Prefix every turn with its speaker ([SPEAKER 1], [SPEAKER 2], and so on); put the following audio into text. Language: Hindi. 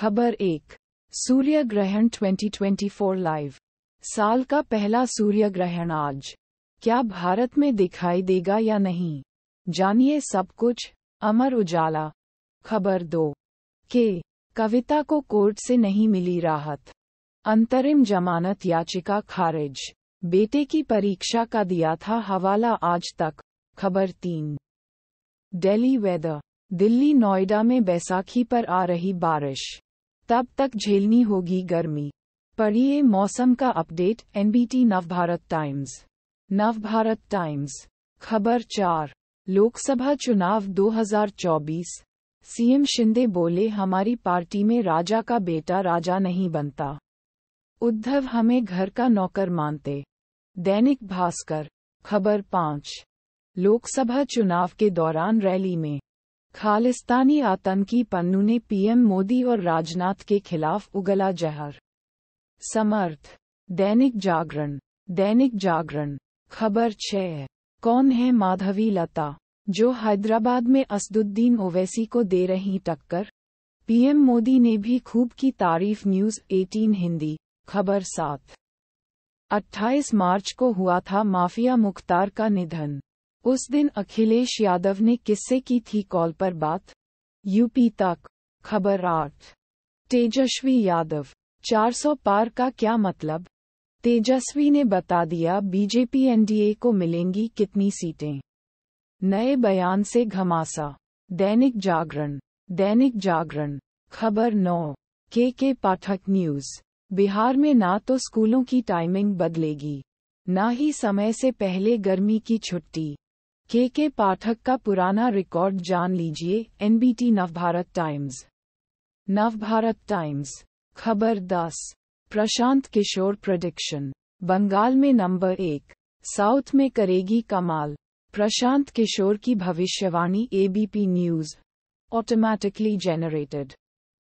[SPEAKER 1] खबर एक सूर्य ग्रहण 2024 लाइव साल का पहला सूर्य ग्रहण आज क्या भारत में दिखाई देगा या नहीं जानिए सब कुछ अमर उजाला खबर दो के कविता को कोर्ट से नहीं मिली राहत अंतरिम जमानत याचिका खारिज बेटे की परीक्षा का दिया था हवाला आज तक खबर तीन डेली वेदर दिल्ली नोएडा में बैसाखी पर आ रही बारिश तब तक झेलनी होगी गर्मी पढ़िए मौसम का अपडेट एनबीटी नवभारत टाइम्स नवभारत टाइम्स खबर चार लोकसभा चुनाव 2024 सीएम शिंदे बोले हमारी पार्टी में राजा का बेटा राजा नहीं बनता उद्धव हमें घर का नौकर मानते दैनिक भास्कर खबर पाँच लोकसभा चुनाव के दौरान रैली में खालिस्तानी आतंकी पन्नू ने पीएम मोदी और राजनाथ के खिलाफ उगला जहर समर्थ दैनिक जागरण दैनिक जागरण खबर छः कौन है माधवी लता जो हैदराबाद में असदुद्दीन ओवैसी को दे रही टक्कर पीएम मोदी ने भी खूब की तारीफ न्यूज 18 हिंदी खबर सात 28 मार्च को हुआ था माफिया मुख्तार का निधन उस दिन अखिलेश यादव ने किससे की थी कॉल पर बात यूपी तक खबर आठ तेजस्वी यादव 400 पार का क्या मतलब तेजस्वी ने बता दिया बीजेपी एनडीए को मिलेंगी कितनी सीटें नए बयान से घमासा दैनिक जागरण दैनिक जागरण खबर नौ के के पाठक न्यूज बिहार में ना तो स्कूलों की टाइमिंग बदलेगी ना ही समय से पहले गर्मी की छुट्टी के के पाठक का पुराना रिकॉर्ड जान लीजिए एनबीटी नवभारत टाइम्स नवभारत टाइम्स खबर दस प्रशांत किशोर प्रडिक्शन बंगाल में नंबर एक साउथ में करेगी कमाल प्रशांत किशोर की भविष्यवाणी एबीपी न्यूज ऑटोमैटिकली जेनरेटेड